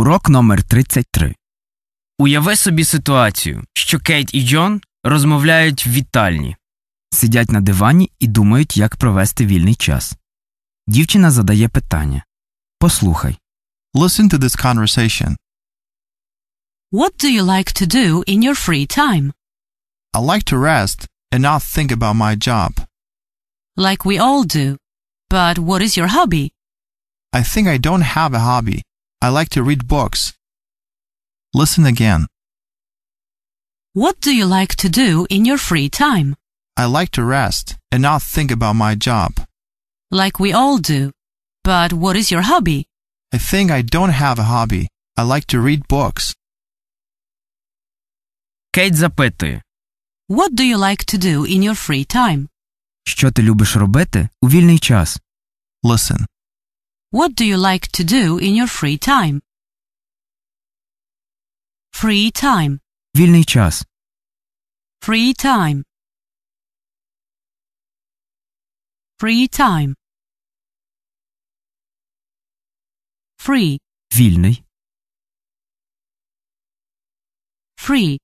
Урок номер 33 Уяви собі ситуацію, що Кейт і Джон розмовляють в вітальні, сидять на дивані і думають, як провести вільний час. Дівчина задає питання Послухай. Listen to this conversation. What do you like to do in your free time? I like to rest and not think about my job. Like we all do. But what is your hobby? I think I don't have a hobby. I like to read books. Listen again. What do you like to do in your free time? I like to rest and not think about my job. Like we all do. But what is your hobby? I think I don't have a hobby. I like to read books. Кейт запитує, What do you like to do in your free time? що ти любиш робити у вільний час? Listen. What do you like to do in your free time? Free time. Вільний час. Free time. Free time. Free. Вільний. Free.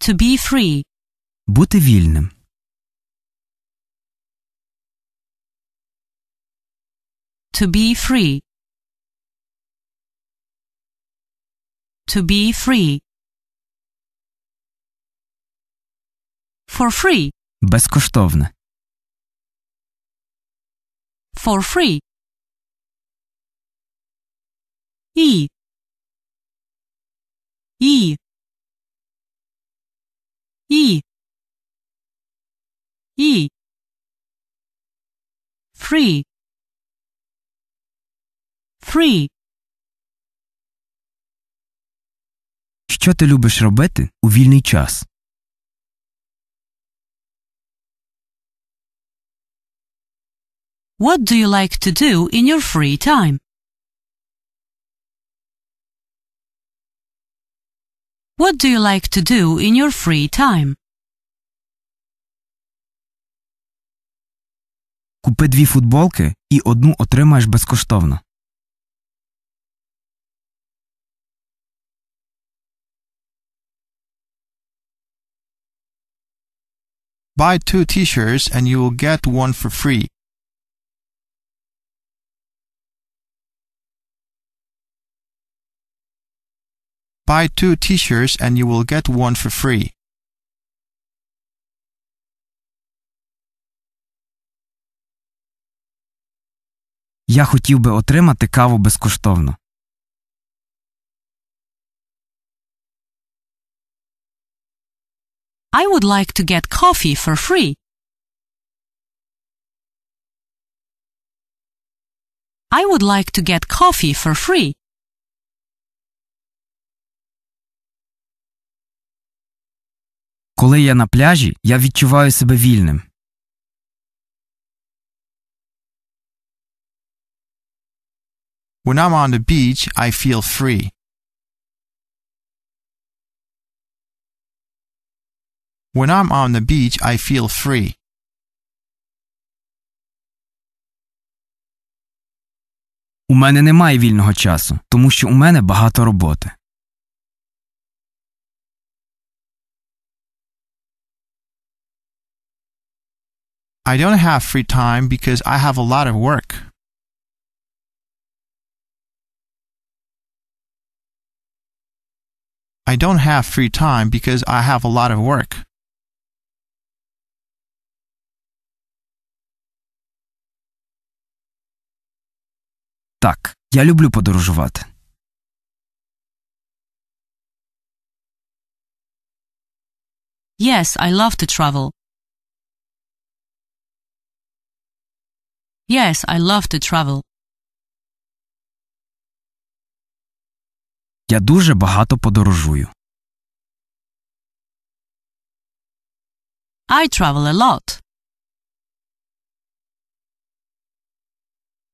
To be free. Бути вільним. To be free. To be free. For free. Безкоштовно. For free. E. E. E. E. Free. free. Що ти любиш робити у вільний час? What do you like to do in your free time? What do you like to do in your free time? Купи дві футболки і одну отримаєш безкоштовно. Buy two t-shirts and you will get one for free. Buy two t-shirts and you will get one for free. Я хотів би отримати каву безкоштовно. I would like to get coffee for free. I would like to get coffee for free. Коли я на пляжі, я відчуваю себе вільним. When I'm on the beach, I feel free. When I'm on the beach, I feel free. У мене немає вільного часу, тому що у мене багато роботи. I don't have free time because I have a lot of work. I don't have free time because I have a lot of work. Так, я люблю подорожувати. Yes, I love to travel. Yes, I love to travel. Я дуже багато подорожую. I travel a lot.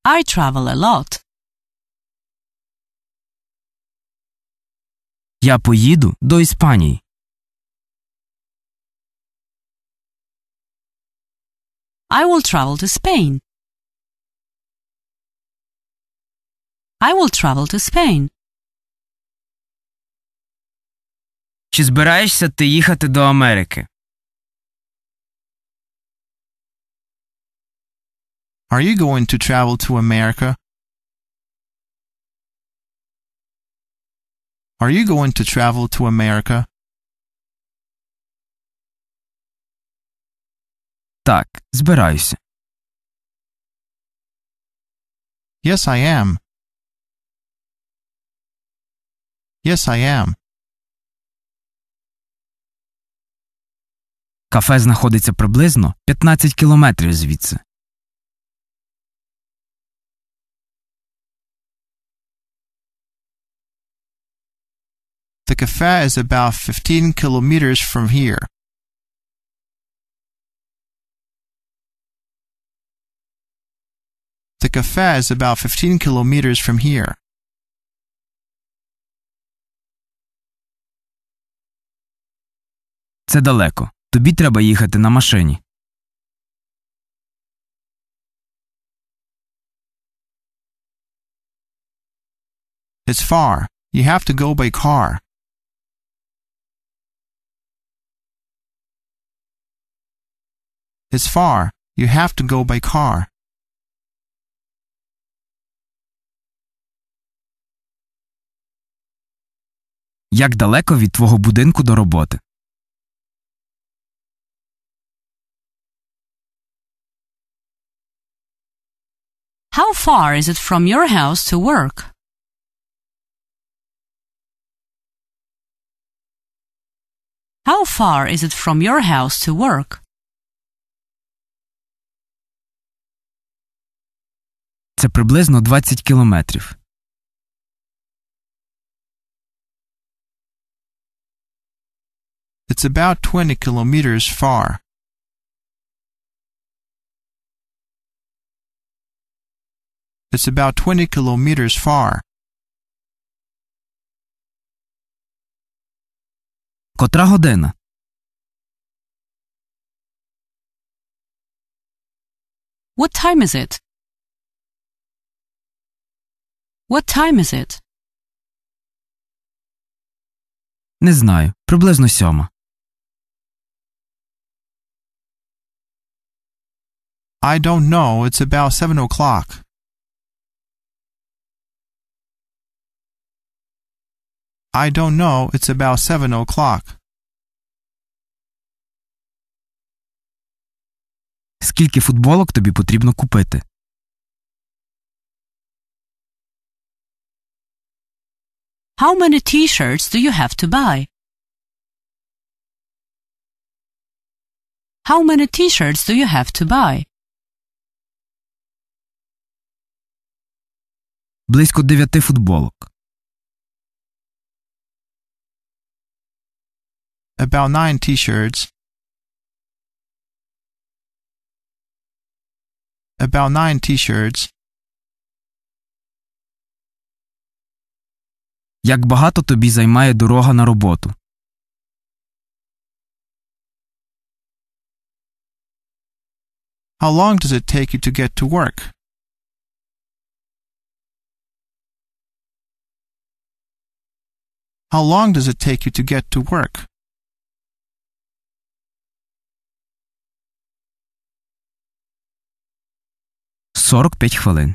I travel a lot. Я поїду до Іспанії. I will travel to Spain. I will travel to Spain. Чи збираєшся ти їхати до Америки? Are you going to travel to America? Are you going to travel to America? Так, збираюся. Yes, I am. Yes, I am. Кафе знаходиться приблизно 15 кілометрів звідси. cafe is about 15 kilometers from here. The cafe is about 15 kilometers from here. Це далеко. Тобі треба їхати на машині. It's far. You have to go by car. It's far. You have to go by car. Як далеко від твого будинку до роботи? How far is it from your house to work? How far is it from your house to work? Це приблизно 20 кілометрів. It's about 20 kilometers far. It's about 20 kilometers far. Котра година? What time is it? What time is it? Не знаю. Приблизно сьома. I don't know. It's about seven o'clock. I don't know. It's about seven o'clock. Скільки футболок тобі потрібно купити? How many t-shirts do you have to buy? How many t-shirts do you have to buy? Близько дев'яти футболок. About nine t-shirts. About nine t-shirts. Як багато тобі займає дорога на роботу? How long does it take you to get to work? How long does it take you to get to work? Сорок п'ять хвилин.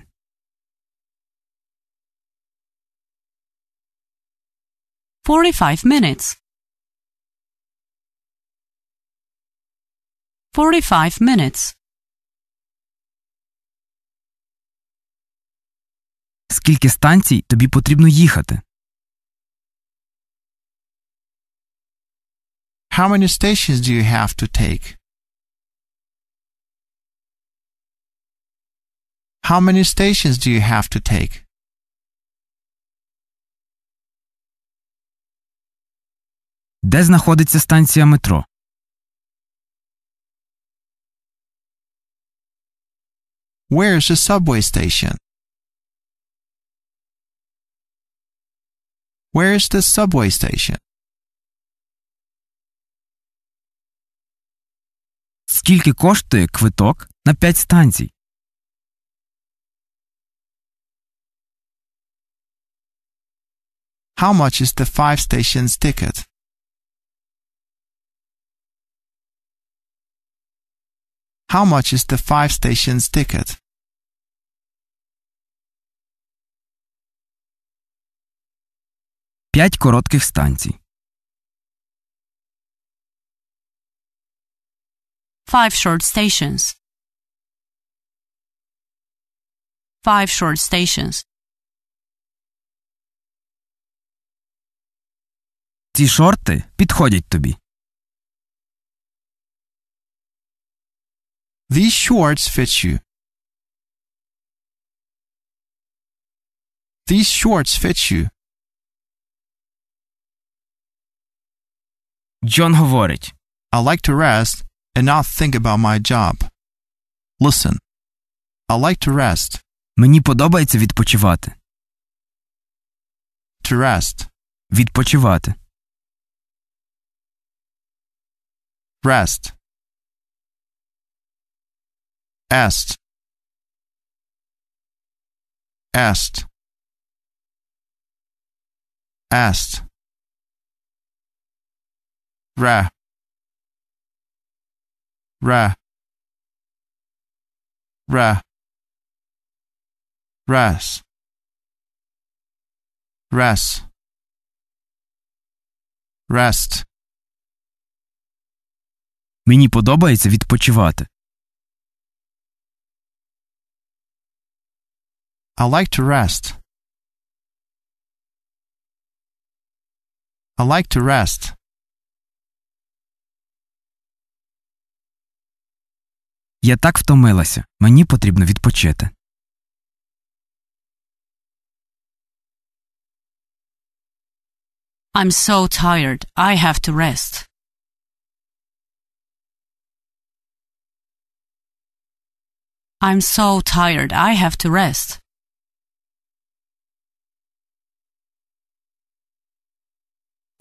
45 minutes 45 minutes Скільки станцій тобі потрібно їхати? How many stations do you have to take? How many stations do you have to take? Де знаходиться станція метро? Where is the subway station? Where is the subway station? Скільки коштує квиток на 5 станцій? How much is the five stations ticket? How much is the five stations ticket? П'ять коротких станцій. Five short stations. Five short stations. Ці шорти підходять тобі. These shorts fit you. These shorts fit you. John говорить. I like to rest and not think about my job. Listen. I like to rest. Мені подобається відпочивати. To rest. Відпочивати. Rest. asked asked asked ra ra ra ras ras rest Мені подобається відпочивати. I like to rest. I like to rest. Я так втомилася. Мені потрібно відпочити. I'm so tired. I have to rest. I'm so tired. I have to rest.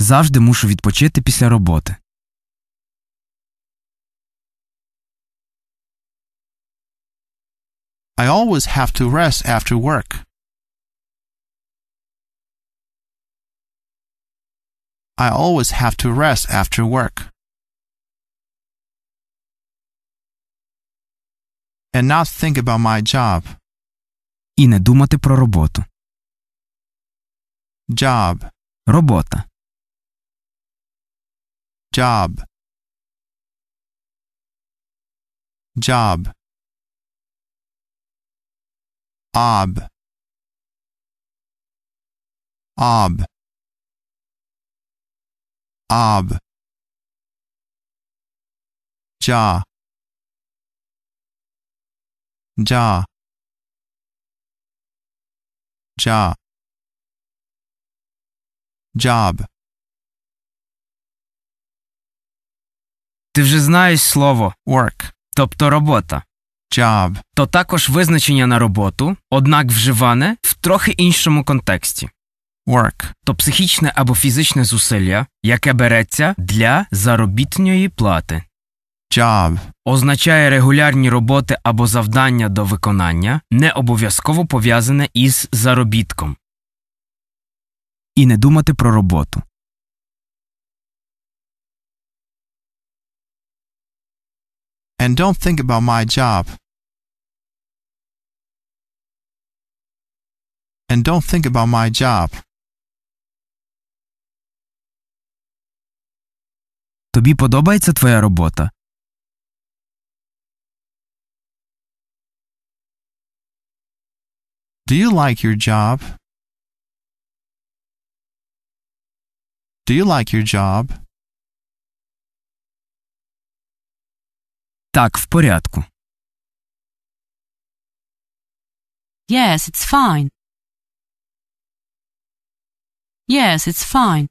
Завжди мушу відпочити після роботи. I always have to rest after work. I always have to rest after work. And not think about my job. І не думати про роботу. Job. Робота. job job ob ob ob ja ja ja job Ти вже знаєш слово work, тобто робота. Job. То також визначення на роботу, однак вживане в трохи іншому контексті. Work то психічне або фізичне зусилля, яке береться для заробітної плати. Job означає регулярні роботи або завдання до виконання, не обов'язково пов'язане із заробітком. І не думати про роботу. and don't think about my job. And don't think about my job. Тобі подобається твоя робота? Do you like your job? Do you like your job? Так, в порядку. Yes, it's fine. Yes, it's fine.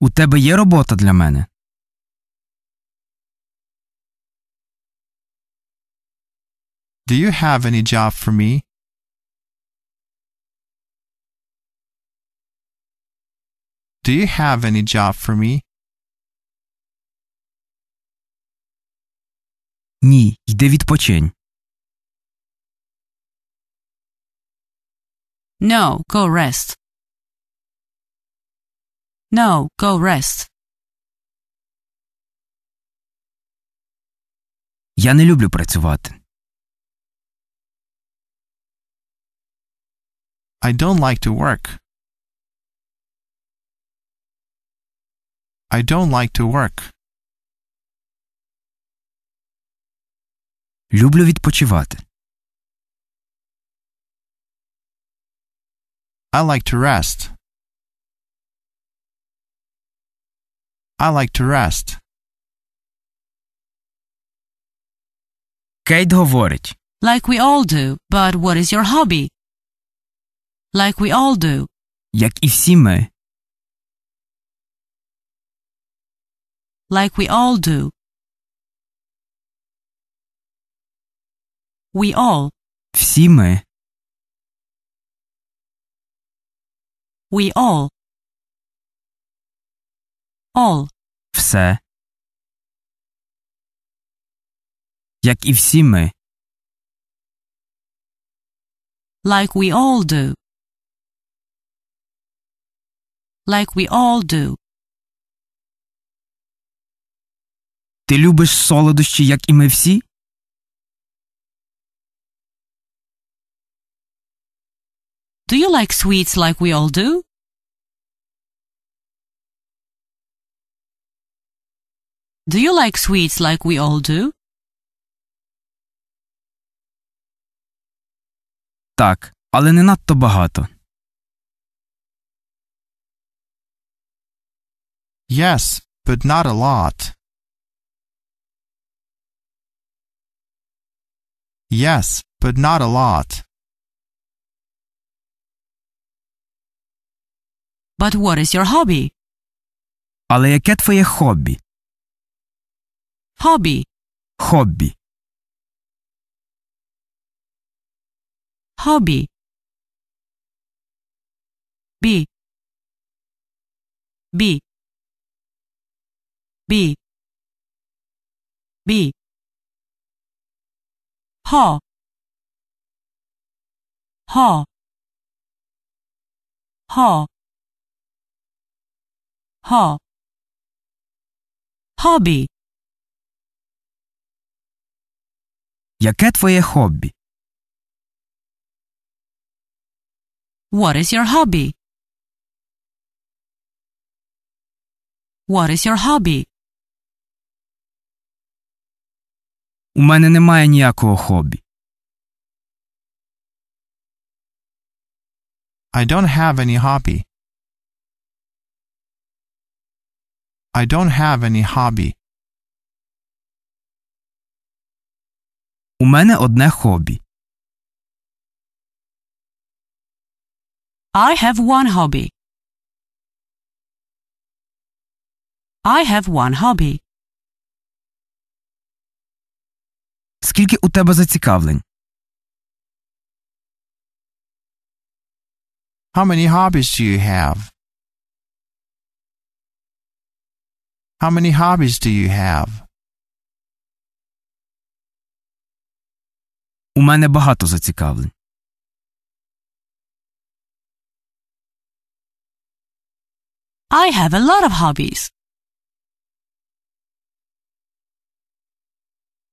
У тебе є робота для мене? Do you have any job for me? Do you have any job for me? Ні, йди відпочинь. No, go rest. No, go rest. Я не люблю працювати. I don't like to work. I don't like to work. Люблю відпочивати. I like to rest. I like to rest. Кейт говорить. Like we all do, but what is your hobby? Like we all do. Як і всі ми. Like we all do. We all. Всі ми. We all. All. Все. Як і всі ми. Like we all do. Like we all do. Ти любиш солодощі, як і ми всі? Do you like sweets like we all do? Do you like sweets like we all do? Так, але не надто багато. Yes, but not a lot. Yes, but not a lot. But what is your hobby? Але яке твоє хобі? Hobby. Хобі. Hobby. B. B. B. B. Ho. Ho. Ho. Ho. Hobby. Яке твоє хобі? What is your hobby? What is your hobby? У мене немає ніякого хобі. I don't have any hobby. I don't have any hobby. У мене одне хобі. I have one hobby. I have one hobby. Скільки у тебе зацікавлень? How many hobbies do you have? How many hobbies do you have? У мене багато зацікавлень. I have a lot of hobbies.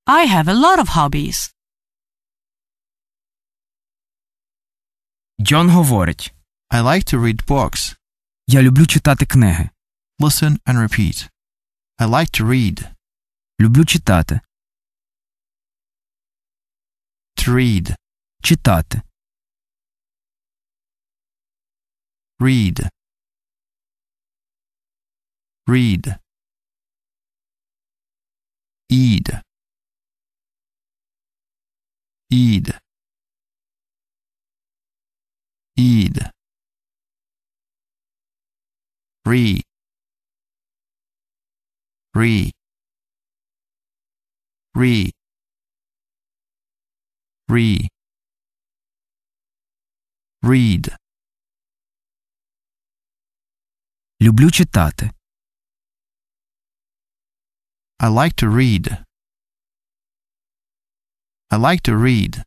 I have a lot of hobbies. Джон говорить. I like to read books. Я люблю читати книги. Listen and repeat. I like to read. Люблю читати. To read. Читати. Read. Read. Eid. Eid. Eid. Read re re re read Люблю читати. I like to read. I like to read.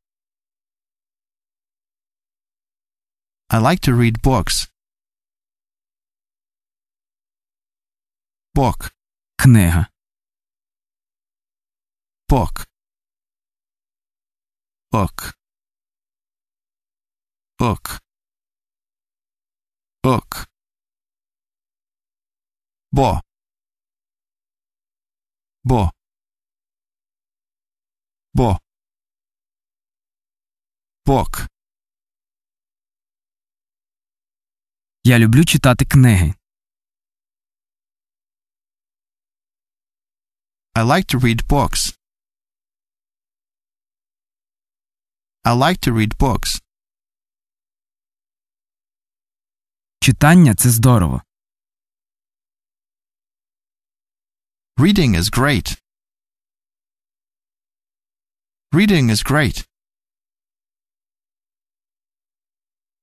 I like to read books. Book. Книга. Пок. Ок. Ок. Ок. Бо. Бо. Бо. Пок. Я люблю читати книги. I like to read books. I like to read books. Читання це здорово. Reading is great. Reading is great.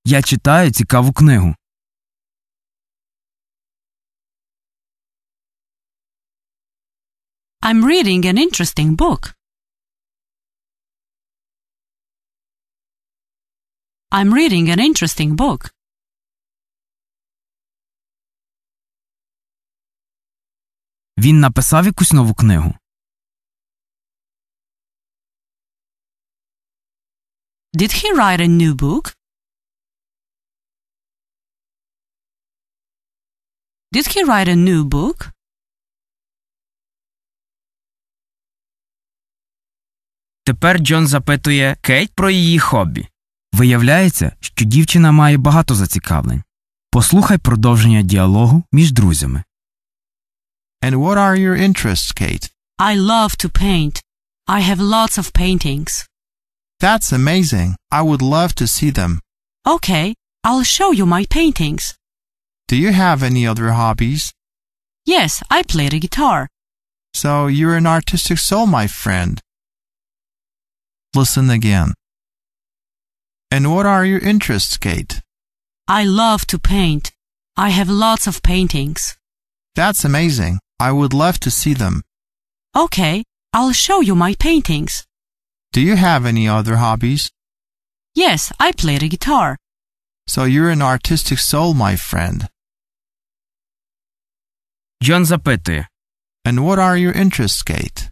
Я читаю цікаву книгу. I'm reading an interesting book. I'm reading an interesting book. Він написав якусь нову книгу. Did he write a new book? Did he write a new book? Тепер Джон запитує Кейт про її хобі. Виявляється, що дівчина має багато зацікавлень. Послухай продовження діалогу між друзями. And what are your interests, Kate? I love to paint. I have lots of paintings. That's amazing. I would love to see them. Okay, I'll show you my paintings. Do you have any other hobbies? Yes, I play the guitar. So you're an artistic soul, my friend. Listen again. And what are your interests, Kate? I love to paint. I have lots of paintings. That's amazing. I would love to see them. Okay, I'll show you my paintings. Do you have any other hobbies? Yes, I play the guitar. So you're an artistic soul, my friend. Джон запитує. And what are your interests, Kate?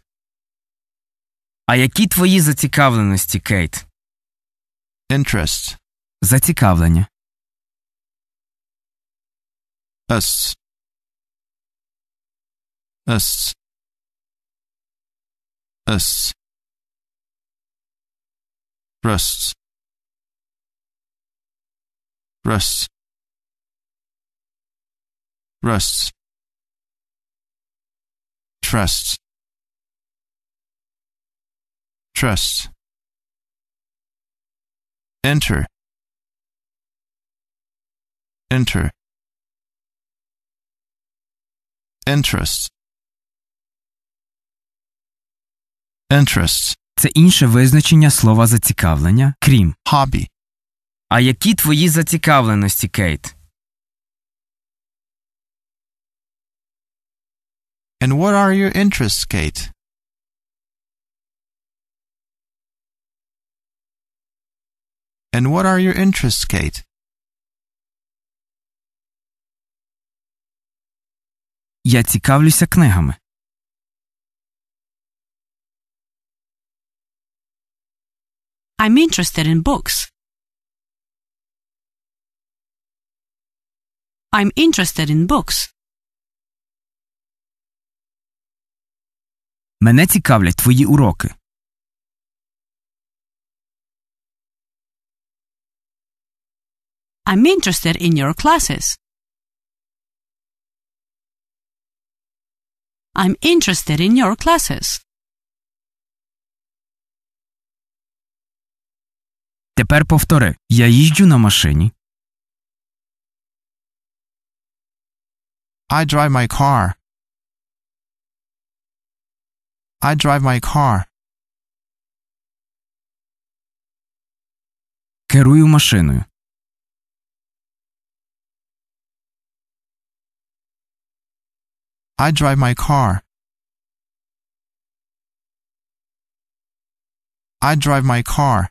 А які твої зацікавленості, Кейт? Interests. Зацікавлення. Us. Us. Us. Rusts. Rusts. Rusts. Trusts. trusts. Enter. Enter. Interests. Interests. Це інше визначення слова зацікавлення, крім hobby. А які твої зацікавленості, Кейт? And what are your interests, Kate? And what are your interests, Kate? Я цікавлюся книгами. I'm interested in books. I'm interested in books. Мене цікавлять твої уроки. I'm interested in your classes. I'm interested in your classes. Тепер повтори. Я їжджу на машині. I drive my car. I drive my car. Керую машиною. I drive my car. I drive my car.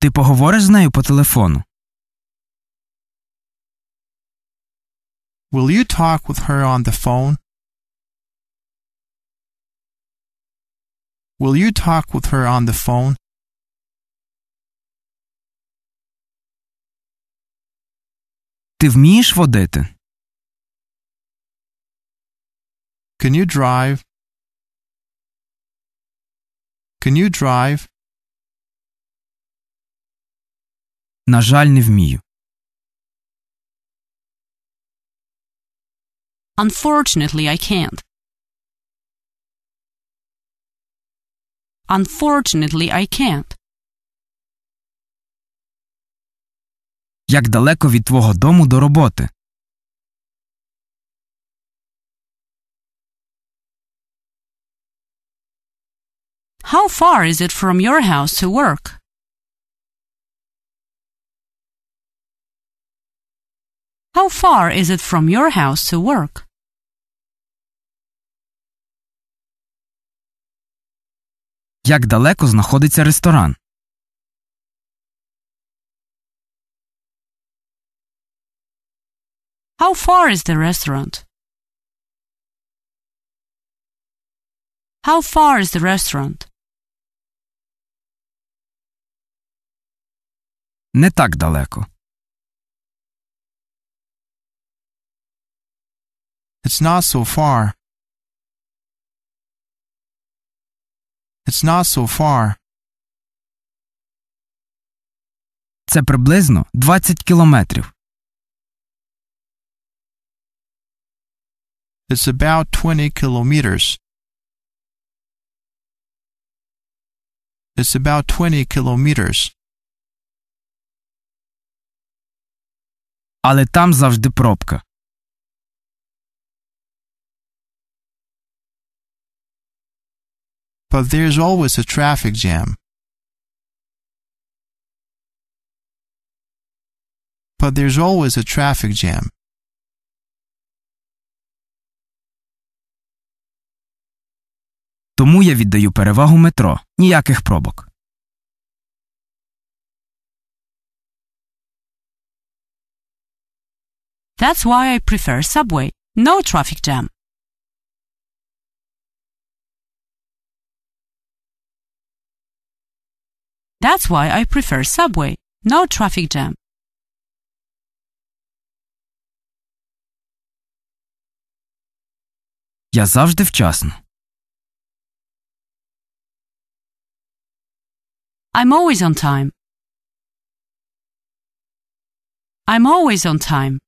Ти поговориш з нею по телефону? Will you talk with her on the phone? Will you talk with her on the phone? Ти вмієш водити? Can you drive? Can you drive? На жаль, не вмію. Unfortunately, I can't. Unfortunately, I can't. Як далеко від твого дому до роботи? How far is it from your house to work? How far is it from your house to work? Як далеко знаходиться ресторан? How far is the restaurant? How far is the restaurant? Не так далеко. It's not so far. It's not so far. Це приблизно 20 кілометрів. It's about 20 kilometers. It's about 20 kilometers. Але там завжди пробка. But there's always a traffic jam. But there's always a traffic jam. Тому я віддаю перевагу метро. Ніяких пробок. That's why I prefer subway. No traffic jam. That's why I prefer subway. No traffic jam. Я завжди вчасно. I'm always on time. I'm always on time.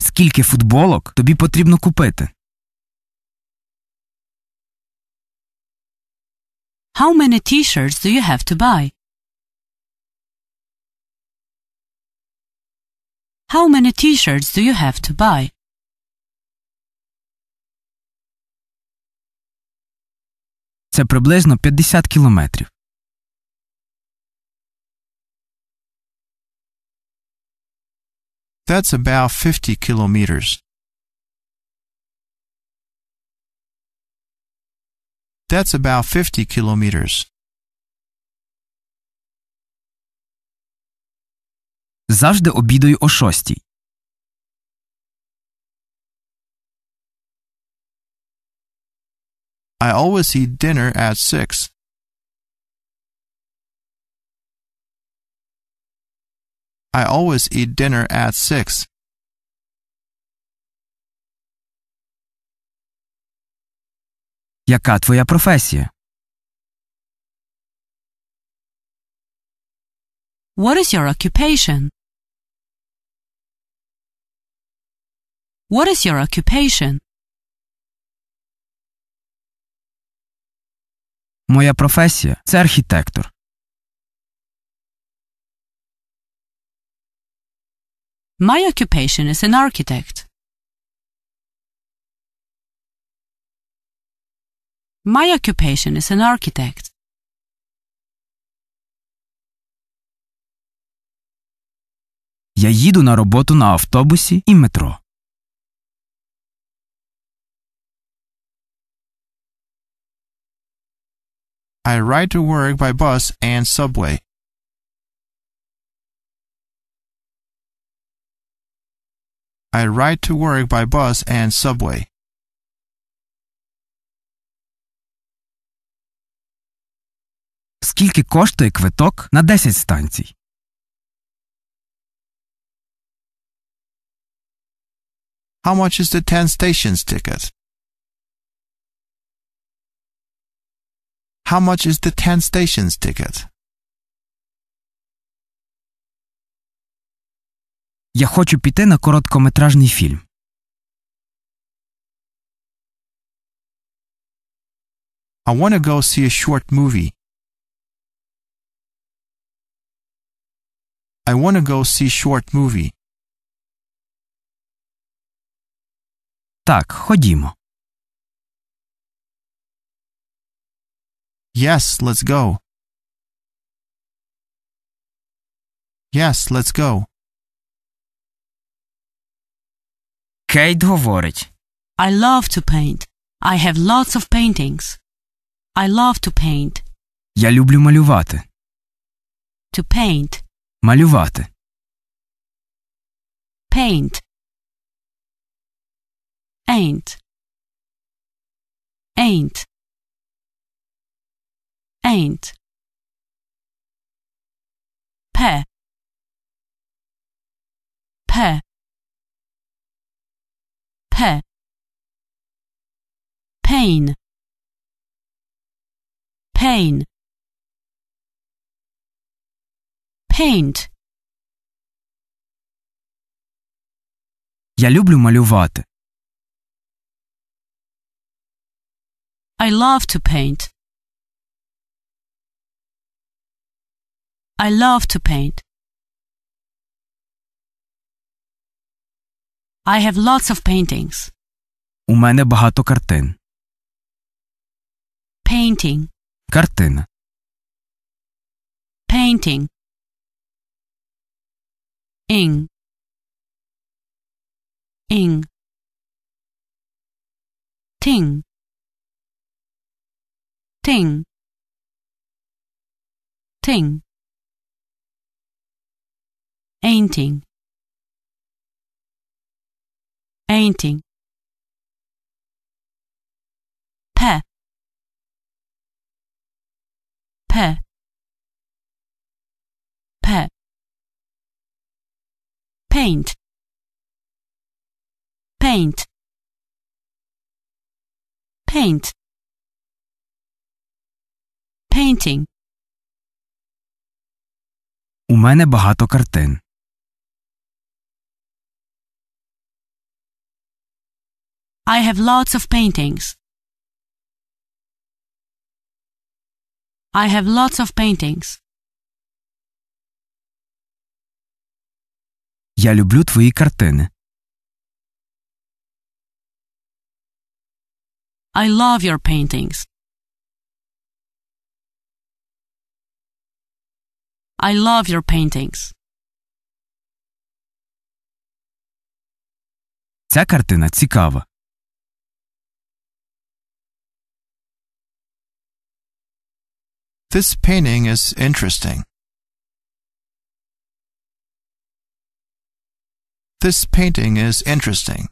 Скільки футболок тобі потрібно купити? How many t-shirts do you have to buy? How many t-shirts do you have to buy? Це приблизно 50 кілометрів. That's about 50 kilometers. That's about 50 kilometers. Завжди обідаю о шостій. I always eat dinner at six. I always eat dinner at six. Яка твоя професія? What is your occupation? What is your occupation? Моя професія це архітектор. My occupation is an architect. My occupation is an architect. Я їду на роботу на автобусі і метро. I ride to work by bus and subway. I ride to work by bus and subway. Скільки коштує квиток на 10 станцій? How much is the 10 stations ticket? How much is the 10 stations ticket? Я хочу піти на короткометражний фільм. I want to go see a short movie. I want to go see short movie. Так, ходімо. Yes, let's go. Yes, let's go. Кейт говорить. I love to paint. I have lots of paintings. I love to paint. Я люблю малювати. To paint. Малювати. Paint. Ain't. Ain't. Aint. Pair. Pair. Pair. pain pain paint Я люблю малювати. I love to paint. I love to paint. I have lots of paintings. У мене багато картин. Painting. Картина. Painting. Ing. Ing. Ting. Ting. Ting. Einding. Einding. Pe. Pe. Pe. Paint. Paint. Paint. Painting. umane bahato багато I have lots of paintings. I have lots of paintings. Я люблю твої картини. I love your paintings. I love your paintings. Ця картина цікава. This painting is interesting. This painting is interesting.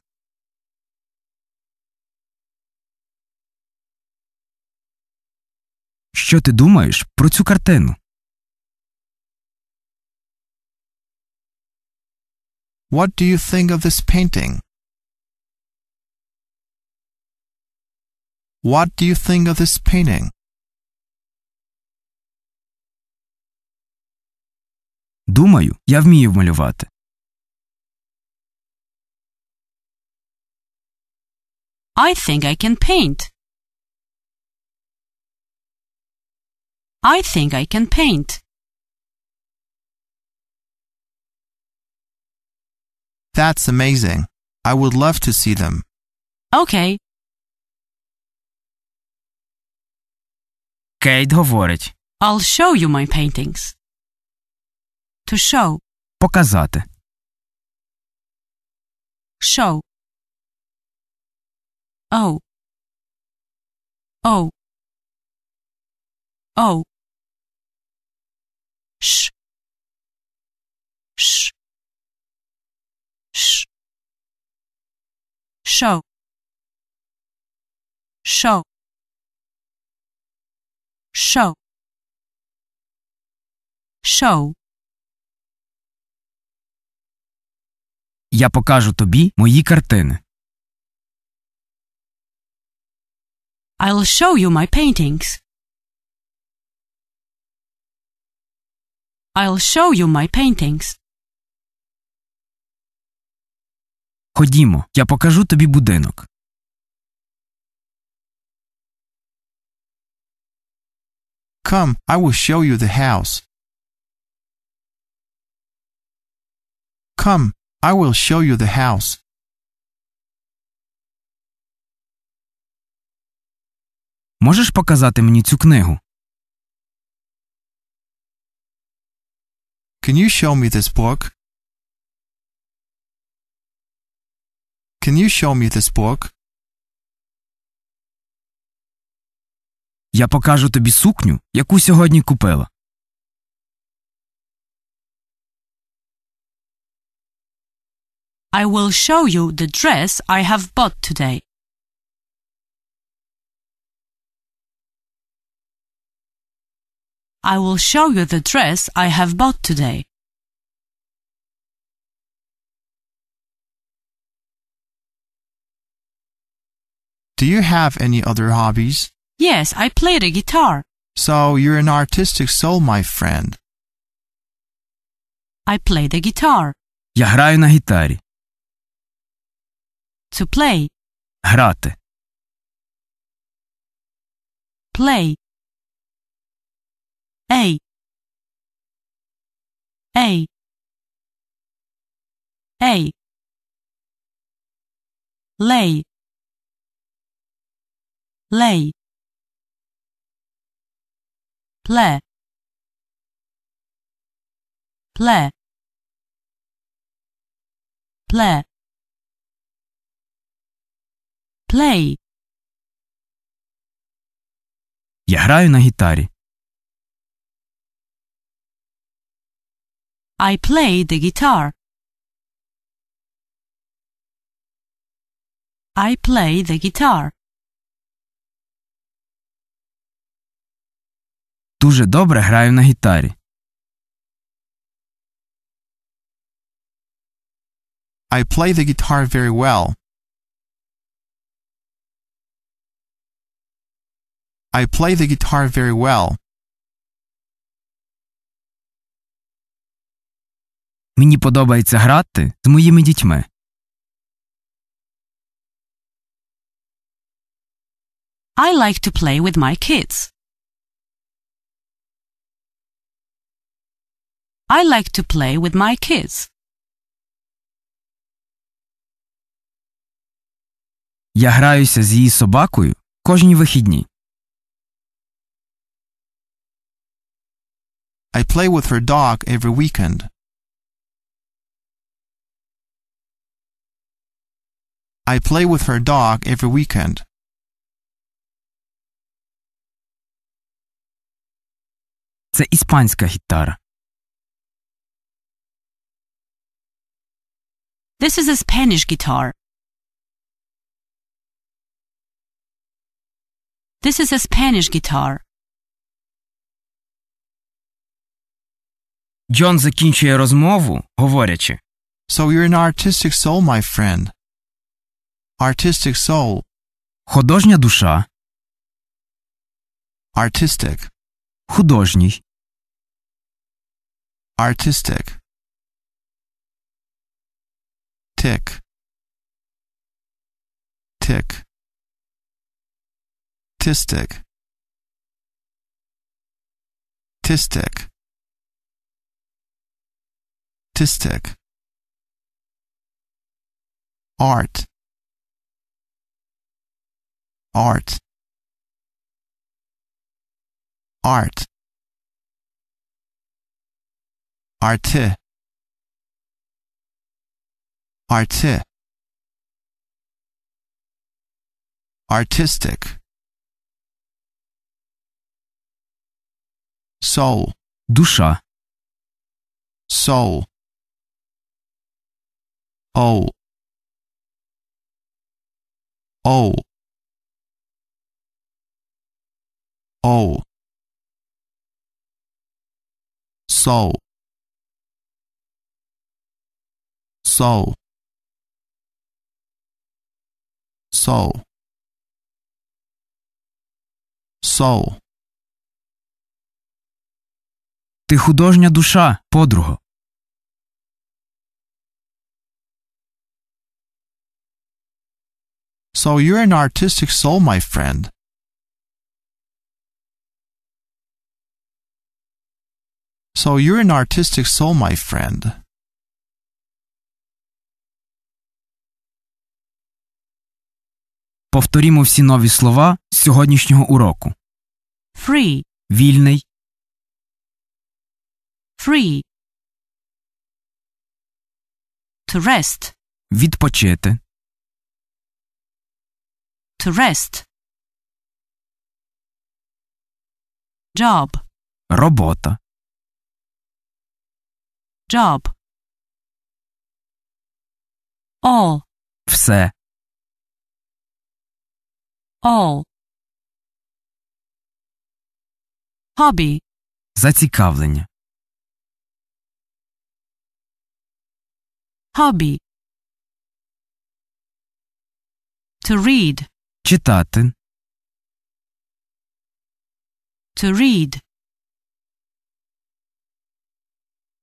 Що ти думаєш про цю картину? What do you think of this painting? What do you think of this painting? Думаю, я вмію малювати. I think I can paint. I think I can paint. That's amazing. I would love to see them. Okay. Кейт говорить. I'll show you my paintings. To show. Показати. Show. O. O. O. Sh. Sh. Sh. Show. Show. Show. Show. Я покажу тобі мої картини. I'll show you my paintings. I'll show you my paintings. Ходімо, я покажу тобі будинок. Come, I will show you the house. Come, I will show you the house. Можеш показати мені цю книгу? Can you show me this book? Can you show me this book? Я покажу тобі сукню, яку сьогодні купила. I will show you the dress I have bought today. I will show you the dress I have bought today. Do you have any other hobbies? Yes, I play the guitar. So you're an artistic soul, my friend. I play the guitar. Я граю на гітарі. To play. Грати. Play. A. A. A. Lay. Lay. Play. Play. Play play. Я граю на гітарі. I play the guitar. I play the guitar. Дуже добре граю на гітарі. I play the guitar very well. I play the guitar very well. Мені подобається грати з моїми дітьми. I like to play with my kids. I like to play with my kids. Я граюся з її собакою кожні вихідні. I play with her dog every weekend. I play with her dog every weekend. Це іспанська гітара. This is a Spanish guitar. This is a Spanish guitar. Джон закінчує розмову, говорячи So you're an artistic soul, my friend. Artistic soul. Художня душа. Artistic. Художній. Artistic. Tick. Tick. Tistic. Tistic. artistic art art art arte arte artistic soul dusza soul O O O So So So So Ти художня душа, подруго. So you're an artistic soul, my friend. So you're an artistic soul, my friend. Повторімо всі нові слова з сьогоднішнього уроку. Free. Вільний. Free. To rest. Відпочити. to rest. Job. Робота. Job. All. Все. All. Hobby. Зацікавлення. Hobby. To read. Читати. To read.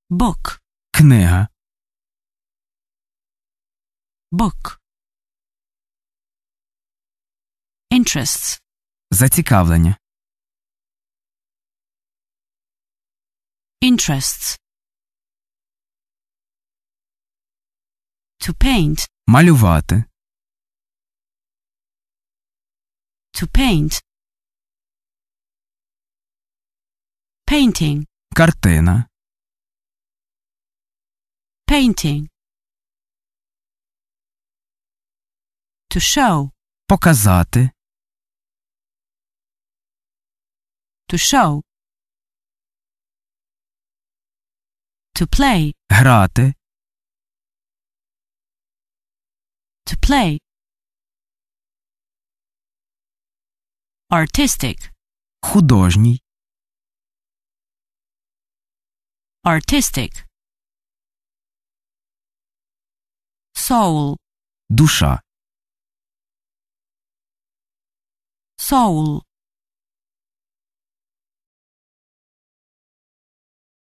Book. Книга. Book. Interests. Зацікавлення. Interests. To paint. Малювати. to paint. Painting. Картина. Painting. To show. Показати. To show. To play. Грати. To play. Artistic. Художній. Artistic. Soul. Душа. Soul.